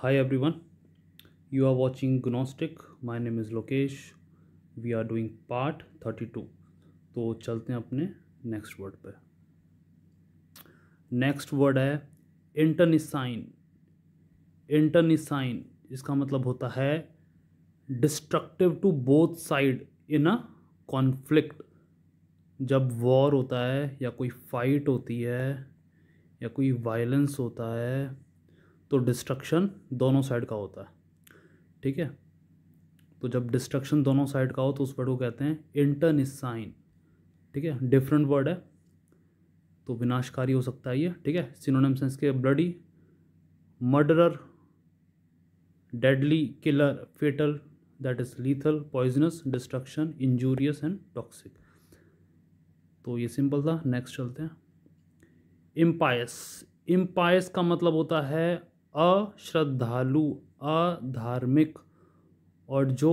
Hi everyone, you are watching Gnostic. My name is Lokesh. We are doing part 32. तो चलते हैं अपने next word पे next word है इंटरनिसाइन इंटरनिसाइन इसका मतलब होता है destructive to both side in a conflict जब वॉर होता है या कोई फाइट होती है या कोई वायलेंस होता है तो डिस्ट्रक्शन दोनों साइड का होता है ठीक है तो जब डिस्ट्रक्शन दोनों साइड का हो तो उस वर्ड को कहते हैं इंटरनिसाइन ठीक है डिफरेंट वर्ड है तो विनाशकारी हो सकता है ये ठीक है सिनोनिम सेंस के bloody murderer deadly killer fatal that is lethal poisonous destruction injurious and toxic तो ये सिंपल था नेक्स्ट चलते हैं इम्पायस इम्पायस का मतलब होता है अश्रद्धालु अधार्मिक और जो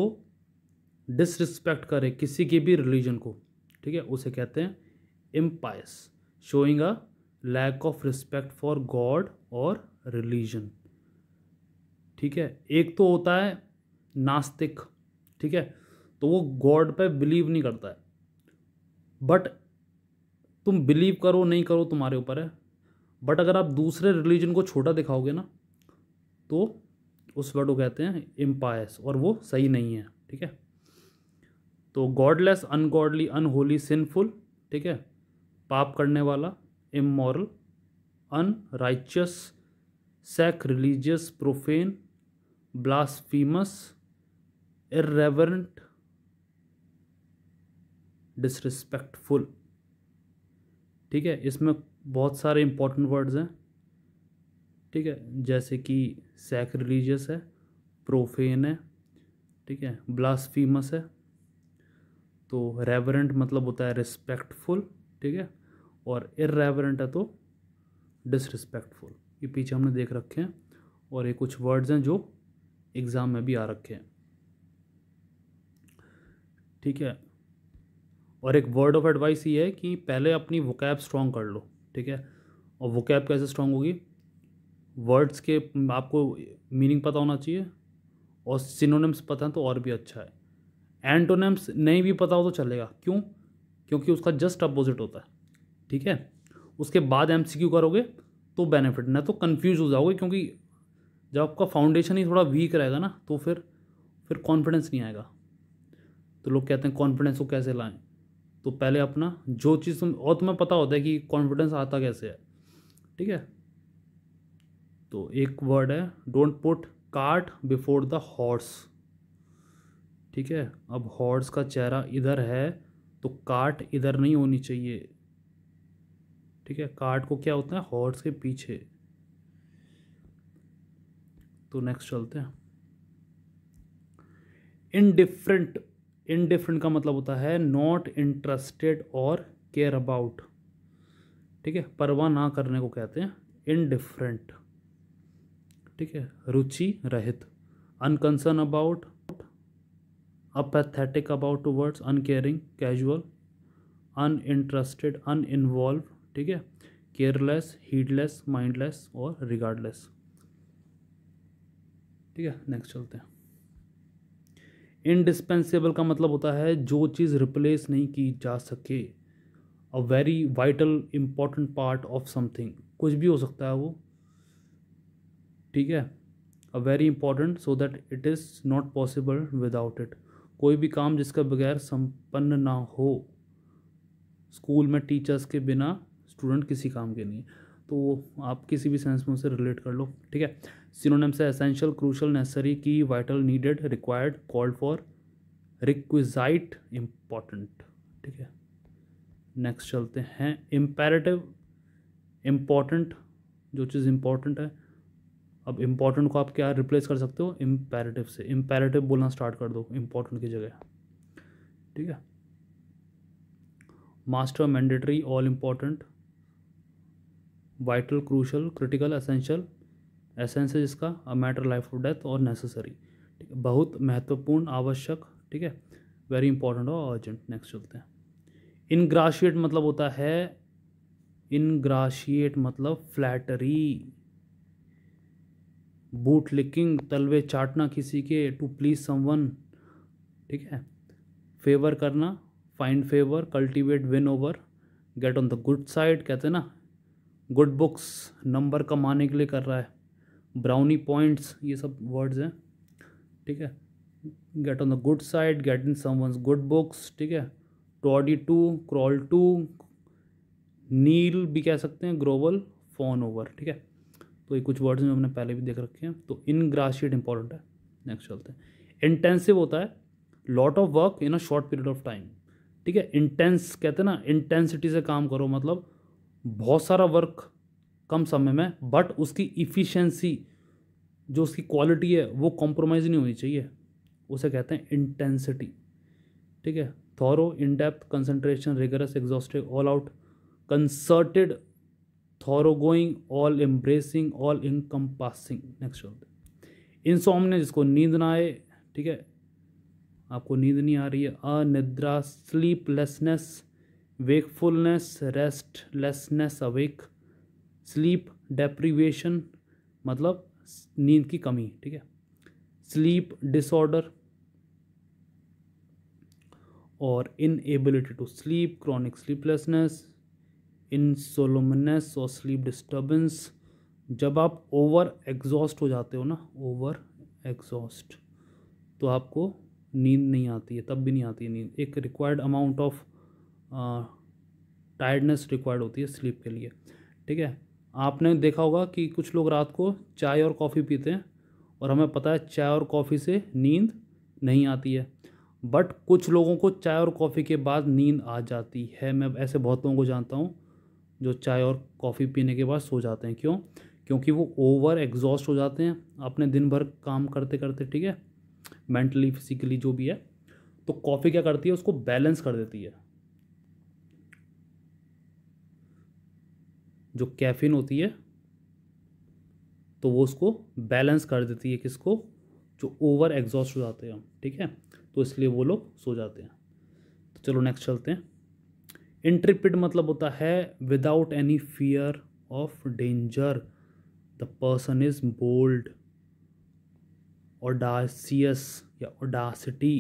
डिसरिस्पेक्ट करे किसी की भी रिलीजन को ठीक है उसे कहते हैं impious showing a lack of respect for God और रिलीजन ठीक है एक तो होता है नास्तिक ठीक है तो वो गॉड पे बिलीव नहीं करता है बट तुम बिलीव करो नहीं करो तुम्हारे ऊपर है बट अगर आप दूसरे रिलीजन को छोटा दिखाओगे ना तो उस वर्ड को कहते हैं इम्पायस और वो सही नहीं है ठीक है तो गॉडलेस अनगॉडली अनहोली सिनफुल ठीक है पाप करने वाला immoral unrighteous sacrilegious profane blasphemous irreverent disrespectful ठीक है इसमें बहुत सारे इंपॉर्टेंट वर्ड्स हैं ठीक है जैसे कि सेक रिलीजियस है प्रोफेन है ठीक है ब्लास्फीमस है तो रेवरेंट मतलब होता है रिस्पेक्टफुल ठीक है और इरेवरेंट है तो डिसरिस्पेक्टफुल ये पीछे हमने देख रखे हैं और ये कुछ वर्ड्स हैं जो एग्ज़ाम में भी आ रखे हैं ठीक है और एक वर्ड ऑफ एडवाइस ये है कि पहले अपनी वोकैब स्ट्रॉन्ग कर लो ठीक है और वोकैब कैसे स्ट्रॉन्ग होगी वर्ड्स के आपको मीनिंग पता होना चाहिए और सिनोनिम्स पता है तो और भी अच्छा है एंटोनिम्स नहीं भी पता हो तो चलेगा क्यों क्योंकि उसका जस्ट अपोजिट होता है ठीक है उसके बाद एम करोगे तो बेनिफिट ना तो कन्फ्यूज हो जाओगे क्योंकि जब आपका फाउंडेशन ही थोड़ा वीक रहेगा ना तो फिर फिर कॉन्फिडेंस नहीं आएगा तो लोग कहते हैं कॉन्फिडेंस को कैसे लाएं तो पहले अपना जो चीज़ तुम और तुम्हें पता होता है कि कॉन्फिडेंस आता कैसे है ठीक है तो एक वर्ड है don't put cart before the horse ठीक है अब हॉर्स का चेहरा इधर है तो काट इधर नहीं होनी चाहिए ठीक है काट को क्या होता है हॉर्स के पीछे तो नेक्स्ट चलते हैं इनडिफरेंट इनडिफरेंट का मतलब होता है नॉट इंटरेस्टेड और केयर अबाउट ठीक है परवाह ना करने को कहते हैं इनडिफरेंट ठीक है रुचि रहित unconcerned about apathetic about two words uncaring casual uninterested uninvolved ठीक है केयरलेस हीडलेस माइंडलेस और रिगार्डलेस ठीक है नेक्स्ट चलते हैं इनडिस्पेंसेबल का मतलब होता है जो चीज़ रिप्लेस नहीं की जा सके a very vital important part of something कुछ भी हो सकता है वो ठीक है a very important so that it is not possible without it कोई भी काम जिसका बगैर संपन्न ना हो स्कूल में टीचर्स के बिना स्टूडेंट किसी काम के नहीं तो आप किसी भी सेंस में उसे रिलेट कर लो ठीक है सिनोनिम से essential crucial necessary key vital needed required called for requisite important ठीक है नेक्स्ट चलते हैं इम्पेरेटिव इम्पॉर्टेंट जो चीज़ इम्पॉर्टेंट है अब इम्पॉर्टेंट को आप क्या रिप्लेस कर सकते हो इम्पेरेटिव से इम्पेरेटिव बोलना स्टार्ट कर दो इम्पॉर्टेंट की जगह ठीक है master mandatory all important vital crucial critical essential essence है जिसका अ मैटर लाइफ और डेथ और नेसेसरी ठीक है बहुत महत्वपूर्ण आवश्यक ठीक है वेरी इंपॉर्टेंट और अर्जेंट नेक्स्ट चलते हैं इनग्राशिएट मतलब होता है इनग्राशिएट मतलब फ्लैटरी बूट लिकिंग तलवे चाटना किसी के टू प्लीज समवन ठीक है फेवर करना find favour cultivate win over get on the good side कहते हैं ना गुड बुक्स नंबर कमाने के लिए कर रहा है ब्राउनी पॉइंट्स ये सब वर्ड्स हैं ठीक है get on the good side get in someone's good books ठीक है toady to crawl to kneel भी कह सकते हैं ग्रोवल फोन ओवर ठीक है तो ये कुछ वर्ड्स में हमने पहले भी देख रखे हैं तो इन ग्रासशीट इंपॉर्टेंट है नेक्स्ट चलते हैं इंटेंसिव होता है lot of work in a short period of time ठीक है इंटेंस कहते हैं ना इंटेंसिटी से काम करो मतलब बहुत सारा वर्क कम समय में बट उसकी इफ़िशेंसी जो उसकी क्वालिटी है वो कॉम्प्रोमाइज़ नहीं होनी चाहिए उसे कहते हैं इंटेंसिटी ठीक है thorough in depth concentration rigorous exhaustive all out concerted thorough going all embracing all encompassing next शब्द इंसोमने जिसको नींद ना आए ठीक है आपको नींद नहीं आ रही है अनिद्रा sleeplessness wakefulness restlessness awake sleep deprivation मतलब नींद की कमी ठीक है स्लीप डिसऑर्डर और inability to sleep chronic sleeplessness insomnolence और स्लीप डिस्टर्बेंस जब आप ओवर एग्जॉस्ट हो जाते हो ना ओवर एग्जॉस्ट तो आपको नींद नहीं आती है तब भी नहीं आती है नींद एक required amount of tiredness required होती है स्लीप के लिए ठीक है आपने देखा होगा कि कुछ लोग रात को चाय और कॉफ़ी पीते हैं और हमें पता है चाय और कॉफ़ी से नींद नहीं आती है बट कुछ लोगों को चाय और कॉफ़ी के बाद नींद आ जाती है मैं ऐसे बहुत लोगों को जानता हूँ जो चाय और कॉफ़ी पीने के बाद सो जाते हैं क्यों क्योंकि वो ओवर एग्जॉस्ट हो जाते हैं अपने दिन भर काम करते करते ठीक है मेंटली फिजिकली जो भी है तो कॉफ़ी क्या करती है उसको बैलेंस कर देती है जो कैफीन होती है तो वो उसको बैलेंस कर देती है किसको जो ओवर एग्जॉस्ट हो जाते हैं ठीक है तो इसलिए वो लोग सो जाते हैं तो चलो नेक्स्ट चलते हैं इंट्रिपिड मतलब होता है without any fear of danger the person is bold audacious या ओडासिटी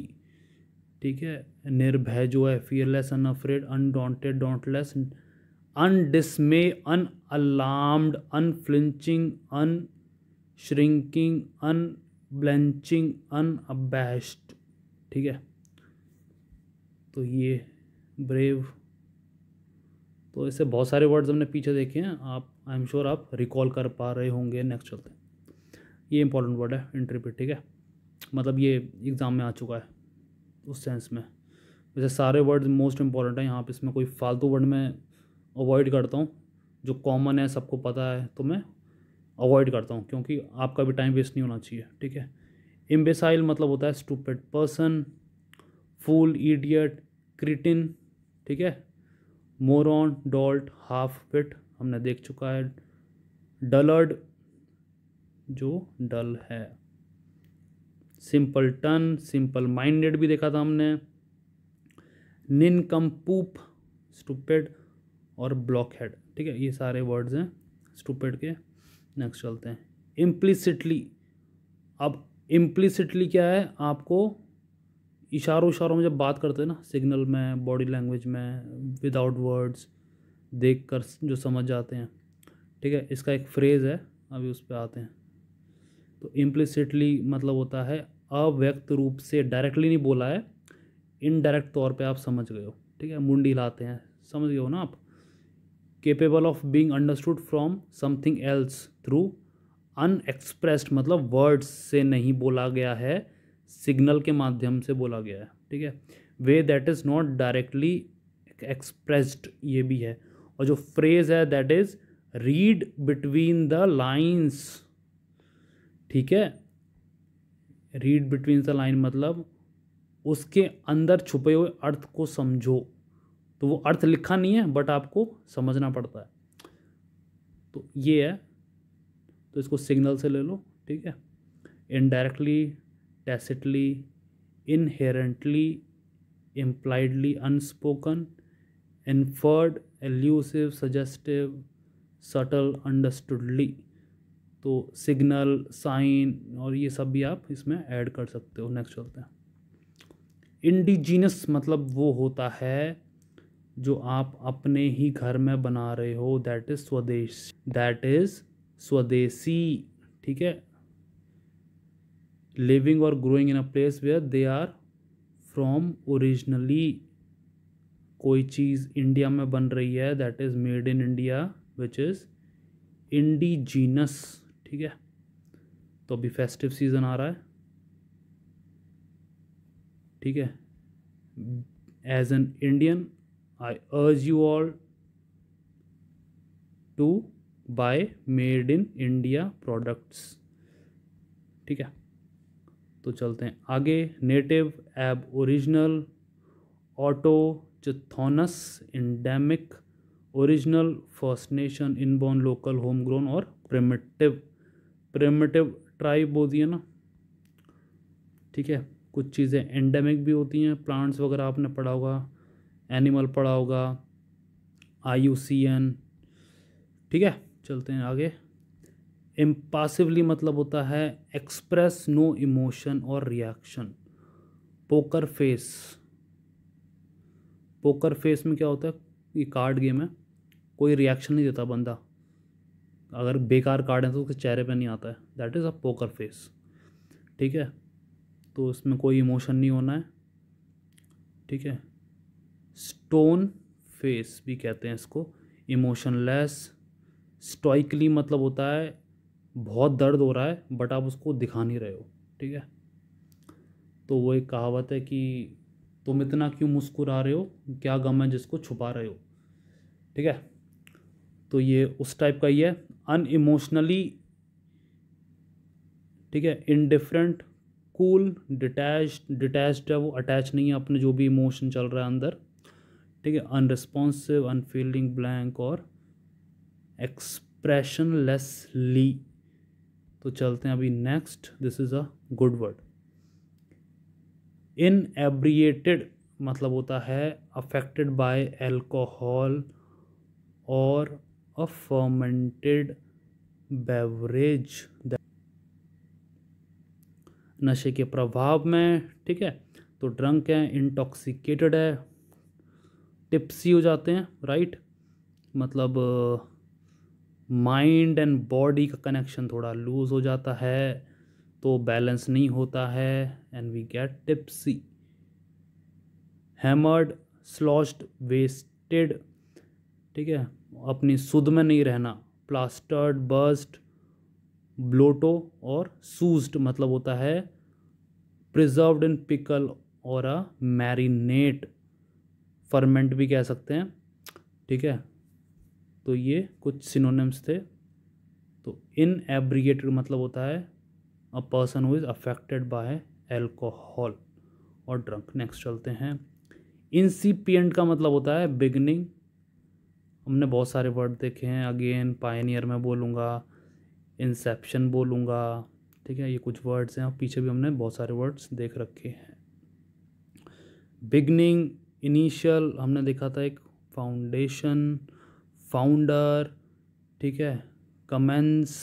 ठीक है निर्भय जो है fearless unafraid undaunted dauntless undismayed unalarmed unflinching unshrinking unblenching अबेस्ट ठीक है तो ये ब्रेव तो ऐसे बहुत सारे वर्ड्स हमने पीछे देखे हैं आप आई एम श्योर आप रिकॉल कर पा रहे होंगे नेक्स्ट चलते हैं ये इंपॉर्टेंट वर्ड है इंट्री ठीक है मतलब ये एग्ज़ाम में आ चुका है उस सेंस में वैसे सारे वर्ड मोस्ट इंपॉर्टेंट हैं यहाँ पर इसमें कोई फालतू वर्ड मैं अवॉइड करता हूँ जो कॉमन है सबको पता है तो मैं अवॉइड करता हूँ क्योंकि आपका भी टाइम वेस्ट नहीं होना चाहिए ठीक है इम्बेसाइल मतलब होता है stupid person fool idiot cretin ठीक है मोरॉन डॉल्ट हाफ पिट हमने देख चुका है डलर्ड जो डल है सिंपल टन सिंपल माइंडेड भी देखा था हमने निन कम पूप स्टूपेड और ब्लॉक हेड ठीक है ये सारे वर्ड्स हैं स्टूपेड के नेक्स्ट चलते हैं इम्प्लिसिटली अब इम्प्लिसिटली क्या है आपको इशारों इशारों में जब बात करते हैं ना सिग्नल में बॉडी लैंग्वेज में विदाउट वर्ड्स देख कर जो समझ जाते हैं ठीक है इसका एक फ्रेज़ है अभी उस पर आते हैं तो इम्प्लिसिटली मतलब होता है अव्यक्त रूप से डायरेक्टली नहीं बोला है इनडायरेक्ट तौर पे आप समझ गए हो ठीक है मुंडी लाते हैं समझ गए हो ना आप capable of being understood from something else through unexpressed मतलब वर्ड्स से नहीं बोला गया है सिग्नल के माध्यम से बोला गया है ठीक है way that is not directly expressed ये भी है और जो फ्रेज है that is read between the lines ठीक है रीड बिटवीन द लाइन मतलब उसके अंदर छुपे हुए अर्थ को समझो तो वो अर्थ लिखा नहीं है बट आपको समझना पड़ता है तो ये है तो इसको सिग्नल से ले लो ठीक है indirectly tacitly inherently impliedly unspoken inferred elusive suggestive subtle understoodly तो सिग्नल साइन और ये सब भी आप इसमें ऐड कर सकते हो नेक्स्ट चलते हैं इंडिजीनस मतलब वो होता है जो आप अपने ही घर में बना रहे हो that is Swadesh that is swadeshi ठीक है लिविंग और growing in a place where they are from originally कोई चीज़ इंडिया में बन रही है that is made in India which is indigenous ठीक है तो अभी फेस्टिव सीज़न आ रहा है ठीक है as an Indian I urge you all to buy made in India products ठीक है तो चलते हैं आगे native aboriginal autochthonous endemic original first nation inborn local home grown और प्रिमिटिव प्रिमिटिव ट्राइब होती है ना ठीक है कुछ चीज़ें एंडेमिक भी होती हैं प्लांट्स वगैरह आपने पढ़ा होगा एनिमल पढ़ा होगा आई ठीक है चलते हैं आगे इम्पासिवली मतलब होता है एक्सप्रेस नो इमोशन और reaction poker face poker face में क्या होता है ये कार्ड गेम है कोई रिएक्शन नहीं देता बंदा अगर बेकार कार्ड है तो उसके चेहरे पे नहीं आता है that is a poker face ठीक है तो इसमें कोई इमोशन नहीं होना है ठीक है स्टोन फेस भी कहते हैं इसको इमोशनलेस स्टॉइकली मतलब होता है बहुत दर्द हो रहा है बट आप उसको दिखा नहीं रहे हो ठीक है तो वो एक कहावत है कि तुम इतना क्यों मुस्कुरा रहे हो क्या गम है जिसको छुपा रहे हो ठीक है तो ये उस टाइप का ही है अन इमोशनली ठीक है इनडिफरेंट कूल डिटैच डिटैच है वो अटैच नहीं है अपने जो भी इमोशन चल रहा है अंदर ठीक है अनरिस्पॉन्सिव अनफीलिंग ब्लैंक और एक्सप्रेशनलेसली तो चलते हैं अभी next this is a good word inebriated मतलब होता है अफेक्टेड बाय एल्कोहल और अ फर्मेंटेड बेवरेज नशे के प्रभाव में ठीक है तो ड्रंक है इंटॉक्सिकेटेड है टिप्सी हो जाते हैं राइट मतलब माइंड एंड बॉडी का कनेक्शन थोड़ा लूज़ हो जाता है तो बैलेंस नहीं होता है and we get tipsy hammered sloshed wasted ठीक है अपनी सुध में नहीं रहना प्लास्टर्ड बर्स्ट ब्लोटो और सूज्ड मतलब होता है प्रिजर्व्ड इन पिकल और अ मैरिनेट फर्मेंट भी कह सकते हैं ठीक है तो ये कुछ सिनोनिम्स थे तो इन एब्रीगेटेड मतलब होता है a person who is affected by alcohol और ड्रंक नेक्स्ट चलते हैं इंसिपियंट का मतलब होता है बिगनिंग हमने बहुत सारे वर्ड देखे हैं अगेन पायनियर में बोलूँगा इंसेप्शन बोलूँगा ठीक है ये कुछ वर्ड्स हैं और पीछे भी हमने बहुत सारे वर्ड्स देख रखे हैं बिगनिंग इनिशियल हमने देखा था एक फाउंडेशन फाउंडर ठीक है कमेंस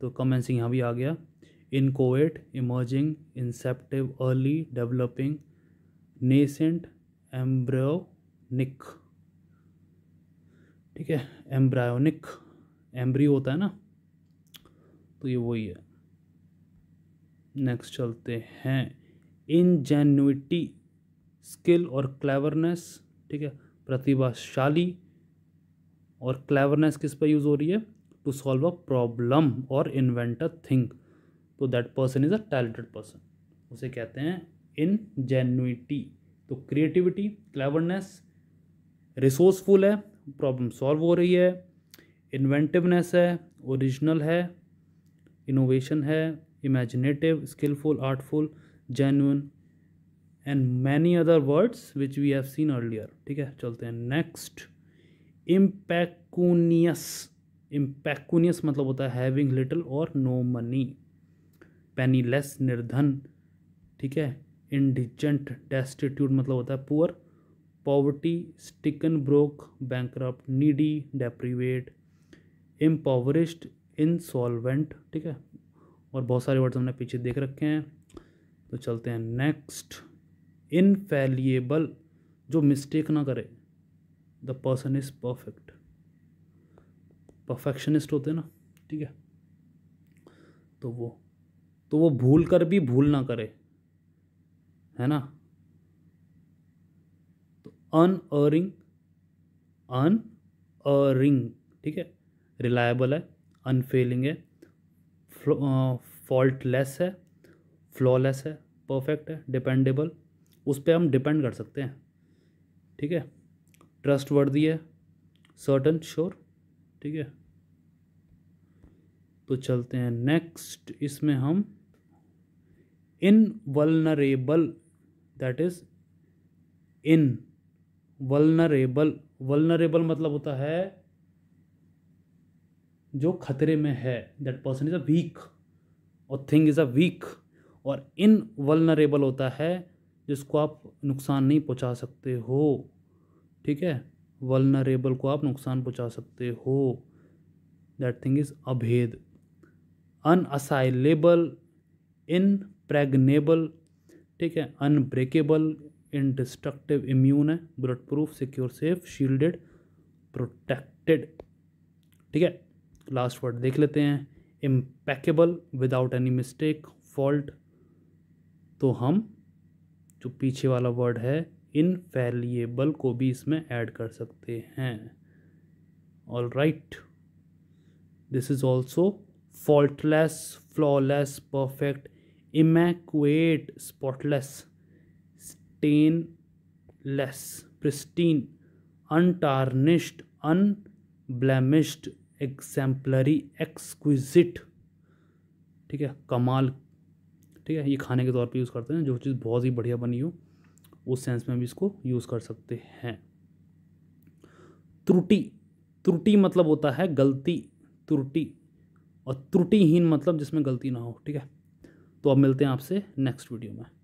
तो कमेंसिंग यहाँ भी आ गया inchoate emerging inceptive early developing nascent embryonic ठीक है एम्ब्रायोनिक एम्ब्री होता है ना तो ये वही है नेक्स्ट चलते हैं इनजेन्यूटी स्किल और क्लेवरनेस ठीक है प्रतिभाशाली और क्लेवरनेस किस पर यूज़ हो रही है टू सॉल्व अ प्रॉब्लम और इन्वेंट अ थिंग तो that person is a talented person उसे कहते हैं इन जेन्यूटी तो क्रिएटिविटी क्लेवरनेस रिसोर्सफुल है प्रॉब्लम सॉल्व हो रही है इन्वेंटिवनेस है ओरिजिनल है इनोवेशन है imaginative skilful artful genuine and many other words which we have seen earlier ठीक है चलते हैं नेक्स्ट इम्पैक्नियस इम्पैक्नियस मतलब होता है having little or no money penniless निर्धन ठीक है इंडिजेंट डेस्टिट्यूट मतलब होता है poor poverty stricken broke bankrupt needy deprived impoverished insolvent ठीक है और बहुत सारे वर्ड्स हमने पीछे देख रखे हैं तो चलते हैं नेक्स्ट इनफेलिएबल जो मिस्टेक ना करे the person is perfect perfectionist होते ना ठीक है तो वो तो वो भूल कर भी भूल ना करे है ना तो अन अरिंग अन अरिंग ठीक है रिलायबल है अनफेलिंग है फॉल्टलेस है फ्लॉलेस है परफेक्ट है डिपेंडेबल उस पर हम डिपेंड कर सकते हैं ठीक है ट्रस्ट वर्दी है सर्टन श्योर ठीक है तो चलते हैं नेक्स्ट इसमें हम invulnerable that is invulnerable vulnerable मतलब होता है जो खतरे में है that person is a weak or thing is a weak और इन वलनरेबल होता है जिसको आप नुकसान नहीं पहुंचा सकते हो ठीक है वलनरेबल को आप नुकसान पहुंचा सकते हो दैट थिंग इज़ अभेद अनअसाइलेबल इनप्रेगनेबल ठीक है अनब्रेकेबल इनडिस्ट्रक्टिव इम्यून है bullet proof secure safe shielded protected ठीक है लास्ट वर्ड देख लेते हैं impeccable without any mistake fault तो हम जो पीछे वाला वर्ड है इनफेलिएबल को भी इसमें ऐड कर सकते हैं all right this is also faultless flawless perfect immaculate spotless stainless pristine untarnished unblemished exemplary exquisite ठीक है कमाल ठीक है ये खाने के तौर पे यूज़ करते हैं जो चीज़ बहुत ही बढ़िया बनी हो उस सेंस में भी इसको यूज़ कर सकते हैं त्रुटि त्रुटि मतलब होता है गलती त्रुटि और त्रुटिहीन मतलब जिसमें गलती ना हो ठीक है तो अब मिलते हैं आपसे नेक्स्ट वीडियो में